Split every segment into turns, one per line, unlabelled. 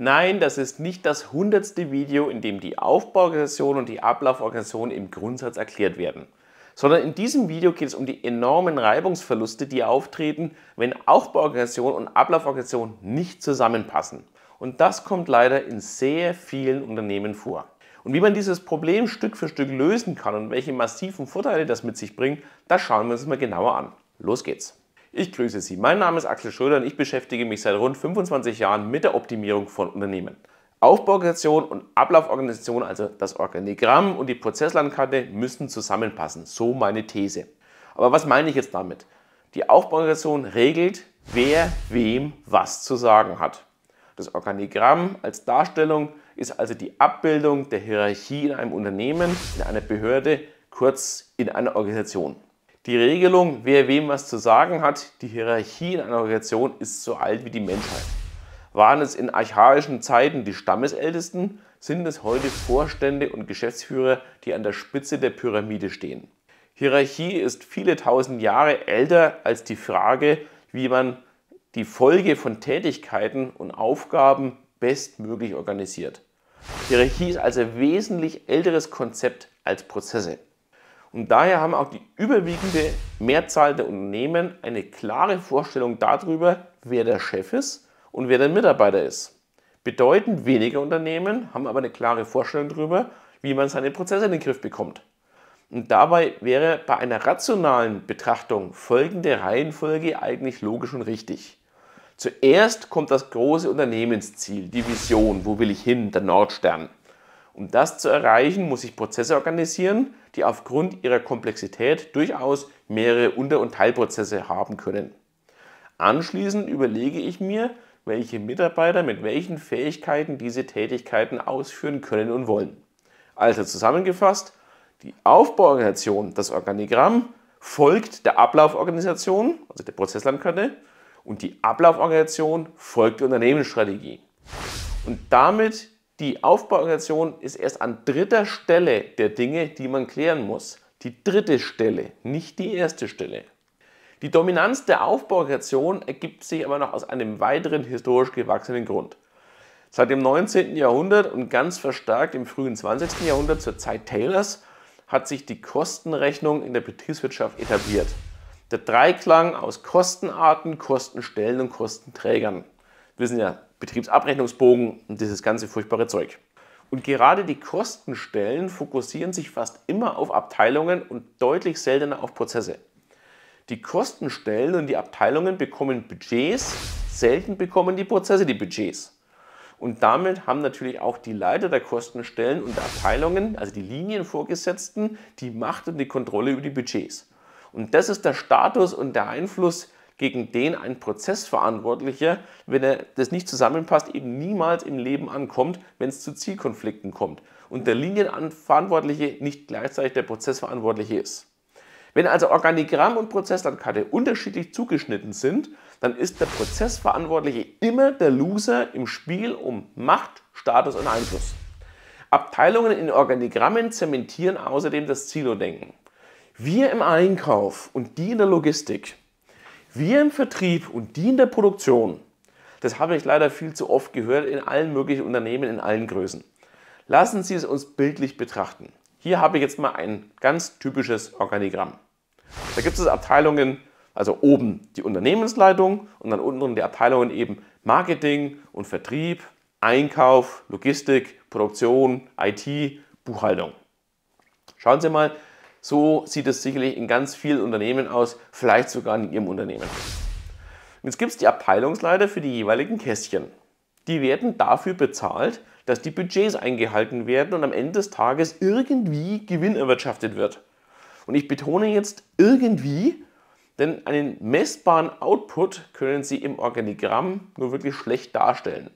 Nein, das ist nicht das hundertste Video, in dem die Aufbauorganisation und die Ablauforganisation im Grundsatz erklärt werden, sondern in diesem Video geht es um die enormen Reibungsverluste, die auftreten, wenn Aufbauorganisation und Ablauforganisation nicht zusammenpassen. Und das kommt leider in sehr vielen Unternehmen vor. Und wie man dieses Problem Stück für Stück lösen kann und welche massiven Vorteile das mit sich bringt, das schauen wir uns mal genauer an. Los geht's! Ich grüße Sie. Mein Name ist Axel Schröder und ich beschäftige mich seit rund 25 Jahren mit der Optimierung von Unternehmen. Aufbauorganisation und Ablauforganisation, also das Organigramm und die Prozesslandkarte müssen zusammenpassen. So meine These. Aber was meine ich jetzt damit? Die Aufbauorganisation regelt, wer wem was zu sagen hat. Das Organigramm als Darstellung ist also die Abbildung der Hierarchie in einem Unternehmen, in einer Behörde, kurz in einer Organisation. Die Regelung, wer wem was zu sagen hat, die Hierarchie in einer Organisation ist so alt wie die Menschheit. Waren es in archaischen Zeiten die Stammesältesten, sind es heute Vorstände und Geschäftsführer, die an der Spitze der Pyramide stehen. Hierarchie ist viele tausend Jahre älter als die Frage, wie man die Folge von Tätigkeiten und Aufgaben bestmöglich organisiert. Hierarchie ist also ein wesentlich älteres Konzept als Prozesse. Und daher haben auch die überwiegende Mehrzahl der Unternehmen eine klare Vorstellung darüber, wer der Chef ist und wer der Mitarbeiter ist. Bedeutend weniger Unternehmen haben aber eine klare Vorstellung darüber, wie man seine Prozesse in den Griff bekommt. Und dabei wäre bei einer rationalen Betrachtung folgende Reihenfolge eigentlich logisch und richtig. Zuerst kommt das große Unternehmensziel, die Vision, wo will ich hin, der Nordstern. Um das zu erreichen, muss ich Prozesse organisieren, die aufgrund ihrer Komplexität durchaus mehrere Unter- und Teilprozesse haben können. Anschließend überlege ich mir, welche Mitarbeiter mit welchen Fähigkeiten diese Tätigkeiten ausführen können und wollen. Also zusammengefasst, die Aufbauorganisation, das Organigramm, folgt der Ablauforganisation, also der Prozesslandkarte, und die Ablauforganisation folgt der Unternehmensstrategie. Und damit die Aufbauorganisation ist erst an dritter Stelle der Dinge, die man klären muss. Die dritte Stelle, nicht die erste Stelle. Die Dominanz der Aufbauorganisation ergibt sich aber noch aus einem weiteren historisch gewachsenen Grund. Seit dem 19. Jahrhundert und ganz verstärkt im frühen 20. Jahrhundert zur Zeit Taylors hat sich die Kostenrechnung in der Betriebswirtschaft etabliert. Der Dreiklang aus Kostenarten, Kostenstellen und Kostenträgern. Wir wissen ja, Betriebsabrechnungsbogen und dieses ganze furchtbare Zeug. Und gerade die Kostenstellen fokussieren sich fast immer auf Abteilungen und deutlich seltener auf Prozesse. Die Kostenstellen und die Abteilungen bekommen Budgets, selten bekommen die Prozesse die Budgets. Und damit haben natürlich auch die Leiter der Kostenstellen und der Abteilungen, also die Linienvorgesetzten, die Macht und die Kontrolle über die Budgets. Und das ist der Status und der Einfluss, gegen den ein Prozessverantwortlicher, wenn er das nicht zusammenpasst, eben niemals im Leben ankommt, wenn es zu Zielkonflikten kommt und der Linienverantwortliche nicht gleichzeitig der Prozessverantwortliche ist. Wenn also Organigramm und Prozesslandkarte unterschiedlich zugeschnitten sind, dann ist der Prozessverantwortliche immer der Loser im Spiel um Macht, Status und Einfluss. Abteilungen in Organigrammen zementieren außerdem das Zielodenken. Wir im Einkauf und die in der Logistik wir im Vertrieb und die in der Produktion, das habe ich leider viel zu oft gehört in allen möglichen Unternehmen, in allen Größen. Lassen Sie es uns bildlich betrachten. Hier habe ich jetzt mal ein ganz typisches Organigramm. Da gibt es Abteilungen, also oben die Unternehmensleitung und dann unten die Abteilungen eben Marketing und Vertrieb, Einkauf, Logistik, Produktion, IT, Buchhaltung. Schauen Sie mal, so sieht es sicherlich in ganz vielen Unternehmen aus, vielleicht sogar in Ihrem Unternehmen. jetzt gibt es die Abteilungsleiter für die jeweiligen Kästchen. Die werden dafür bezahlt, dass die Budgets eingehalten werden und am Ende des Tages irgendwie Gewinn erwirtschaftet wird. Und ich betone jetzt irgendwie, denn einen messbaren Output können Sie im Organigramm nur wirklich schlecht darstellen.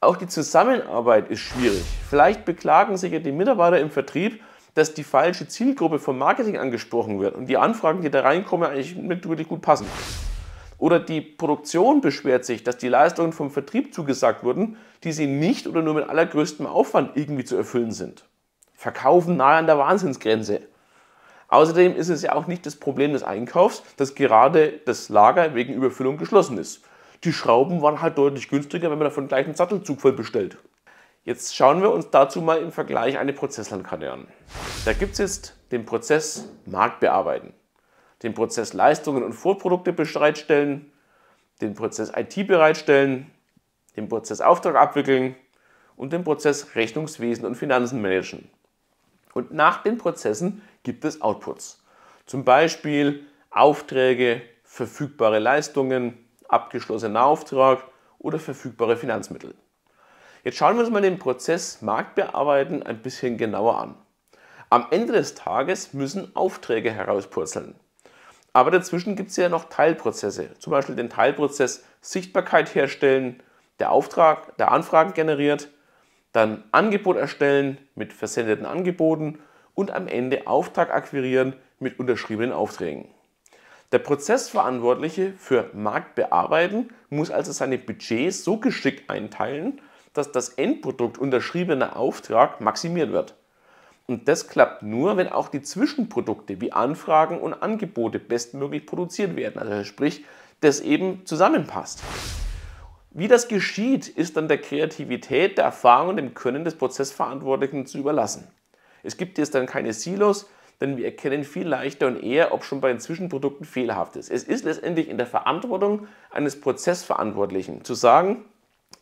Auch die Zusammenarbeit ist schwierig. Vielleicht beklagen sich ja die Mitarbeiter im Vertrieb, dass die falsche Zielgruppe vom Marketing angesprochen wird und die Anfragen, die da reinkommen, eigentlich nicht wirklich gut passen. Oder die Produktion beschwert sich, dass die Leistungen vom Vertrieb zugesagt wurden, die sie nicht oder nur mit allergrößtem Aufwand irgendwie zu erfüllen sind. Verkaufen nahe an der Wahnsinnsgrenze. Außerdem ist es ja auch nicht das Problem des Einkaufs, dass gerade das Lager wegen Überfüllung geschlossen ist. Die Schrauben waren halt deutlich günstiger, wenn man davon gleich einen Sattelzug voll bestellt. Jetzt schauen wir uns dazu mal im Vergleich eine Prozesslandkarte an. Da gibt es jetzt den Prozess Markt bearbeiten, den Prozess Leistungen und Vorprodukte bereitstellen, den Prozess IT bereitstellen, den Prozess Auftrag abwickeln und den Prozess Rechnungswesen und Finanzen managen. Und nach den Prozessen gibt es Outputs. Zum Beispiel Aufträge, verfügbare Leistungen, abgeschlossener Auftrag oder verfügbare Finanzmittel. Jetzt schauen wir uns mal den Prozess Marktbearbeiten ein bisschen genauer an. Am Ende des Tages müssen Aufträge herauspurzeln. Aber dazwischen gibt es ja noch Teilprozesse, zum Beispiel den Teilprozess Sichtbarkeit herstellen, der Auftrag, der Anfragen generiert, dann Angebot erstellen mit versendeten Angeboten und am Ende Auftrag akquirieren mit unterschriebenen Aufträgen. Der Prozessverantwortliche für Marktbearbeiten muss also seine Budgets so geschickt einteilen, dass das Endprodukt unterschriebener Auftrag maximiert wird. Und das klappt nur, wenn auch die Zwischenprodukte wie Anfragen und Angebote bestmöglich produziert werden. Also sprich, das eben zusammenpasst. Wie das geschieht, ist dann der Kreativität, der Erfahrung und dem Können des Prozessverantwortlichen zu überlassen. Es gibt jetzt dann keine Silos, denn wir erkennen viel leichter und eher, ob schon bei den Zwischenprodukten fehlerhaft ist. Es ist letztendlich in der Verantwortung eines Prozessverantwortlichen zu sagen,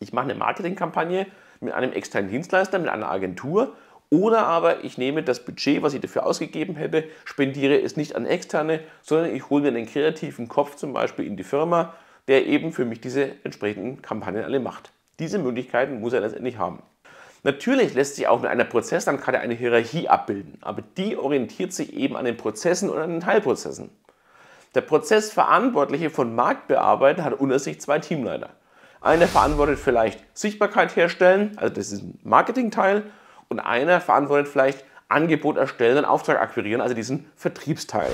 ich mache eine Marketingkampagne mit einem externen Dienstleister, mit einer Agentur oder aber ich nehme das Budget, was ich dafür ausgegeben hätte, spendiere es nicht an externe, sondern ich hole mir einen kreativen Kopf zum Beispiel in die Firma, der eben für mich diese entsprechenden Kampagnen alle macht. Diese Möglichkeiten muss er letztendlich haben. Natürlich lässt sich auch mit einer Prozesskarte eine Hierarchie abbilden, aber die orientiert sich eben an den Prozessen und an den Teilprozessen. Der Prozessverantwortliche von Marktbearbeiter hat unter sich zwei Teamleiter. Einer verantwortet vielleicht Sichtbarkeit herstellen, also das ist ein Marketingteil, und einer verantwortet vielleicht Angebot erstellen und Auftrag akquirieren, also diesen Vertriebsteil.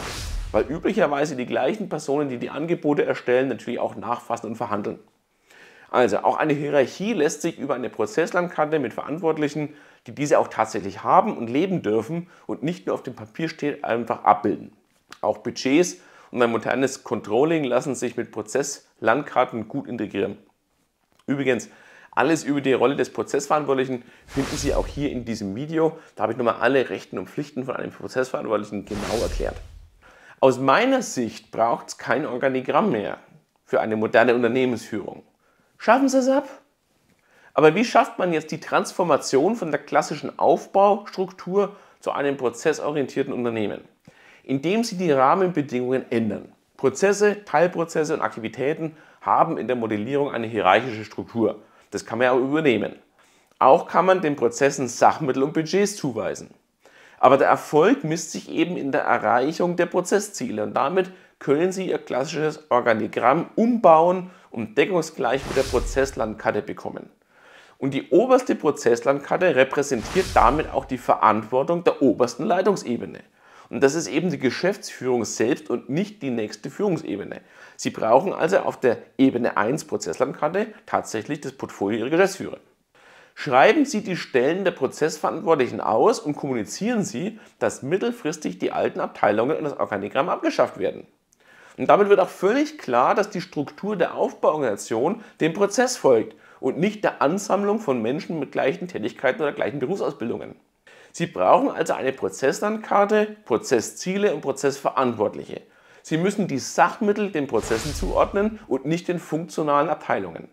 Weil üblicherweise die gleichen Personen, die die Angebote erstellen, natürlich auch nachfassen und verhandeln. Also auch eine Hierarchie lässt sich über eine Prozesslandkarte mit Verantwortlichen, die diese auch tatsächlich haben und leben dürfen und nicht nur auf dem Papier steht, einfach abbilden. Auch Budgets und ein modernes Controlling lassen sich mit Prozesslandkarten gut integrieren. Übrigens, alles über die Rolle des Prozessverantwortlichen finden Sie auch hier in diesem Video. Da habe ich nochmal alle Rechten und Pflichten von einem Prozessverantwortlichen genau erklärt. Aus meiner Sicht braucht es kein Organigramm mehr für eine moderne Unternehmensführung. Schaffen Sie es ab? Aber wie schafft man jetzt die Transformation von der klassischen Aufbaustruktur zu einem prozessorientierten Unternehmen? Indem Sie die Rahmenbedingungen ändern. Prozesse, Teilprozesse und Aktivitäten haben in der Modellierung eine hierarchische Struktur. Das kann man ja auch übernehmen. Auch kann man den Prozessen Sachmittel und Budgets zuweisen. Aber der Erfolg misst sich eben in der Erreichung der Prozessziele und damit können Sie Ihr klassisches Organigramm umbauen und deckungsgleich mit der Prozesslandkarte bekommen. Und die oberste Prozesslandkarte repräsentiert damit auch die Verantwortung der obersten Leitungsebene. Und das ist eben die Geschäftsführung selbst und nicht die nächste Führungsebene. Sie brauchen also auf der Ebene 1 Prozesslandkarte tatsächlich das Portfolio Ihrer Geschäftsführer. Schreiben Sie die Stellen der Prozessverantwortlichen aus und kommunizieren Sie, dass mittelfristig die alten Abteilungen und das Organigramm abgeschafft werden. Und damit wird auch völlig klar, dass die Struktur der Aufbauorganisation dem Prozess folgt und nicht der Ansammlung von Menschen mit gleichen Tätigkeiten oder gleichen Berufsausbildungen. Sie brauchen also eine Prozesslandkarte, Prozessziele und Prozessverantwortliche. Sie müssen die Sachmittel den Prozessen zuordnen und nicht den funktionalen Abteilungen.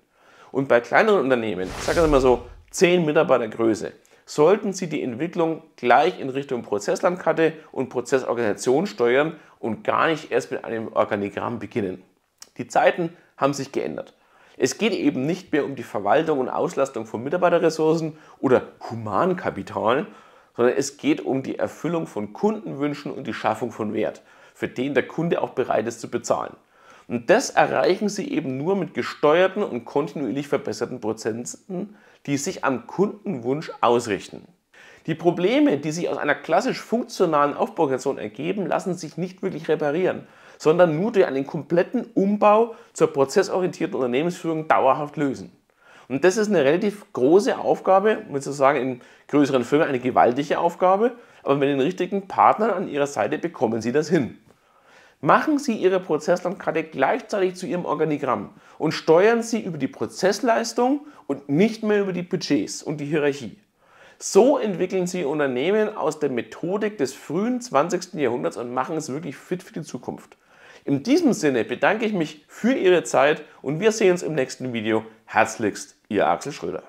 Und bei kleineren Unternehmen, ich sage es immer so 10 Mitarbeiter Größe, sollten Sie die Entwicklung gleich in Richtung Prozesslandkarte und Prozessorganisation steuern und gar nicht erst mit einem Organigramm beginnen. Die Zeiten haben sich geändert. Es geht eben nicht mehr um die Verwaltung und Auslastung von Mitarbeiterressourcen oder Humankapital, sondern es geht um die Erfüllung von Kundenwünschen und die Schaffung von Wert, für den der Kunde auch bereit ist zu bezahlen. Und das erreichen Sie eben nur mit gesteuerten und kontinuierlich verbesserten Prozessen, die sich am Kundenwunsch ausrichten. Die Probleme, die sich aus einer klassisch funktionalen Aufbauorganisation ergeben, lassen sich nicht wirklich reparieren, sondern nur durch einen kompletten Umbau zur prozessorientierten Unternehmensführung dauerhaft lösen. Und das ist eine relativ große Aufgabe, muss ich sagen, in größeren Firmen eine gewaltige Aufgabe, aber mit den richtigen Partnern an Ihrer Seite bekommen Sie das hin. Machen Sie Ihre Prozesslandkarte gleichzeitig zu Ihrem Organigramm und steuern Sie über die Prozessleistung und nicht mehr über die Budgets und die Hierarchie. So entwickeln Sie Unternehmen aus der Methodik des frühen 20. Jahrhunderts und machen es wirklich fit für die Zukunft. In diesem Sinne bedanke ich mich für Ihre Zeit und wir sehen uns im nächsten Video. Herzlichst, Ihr Axel Schröder.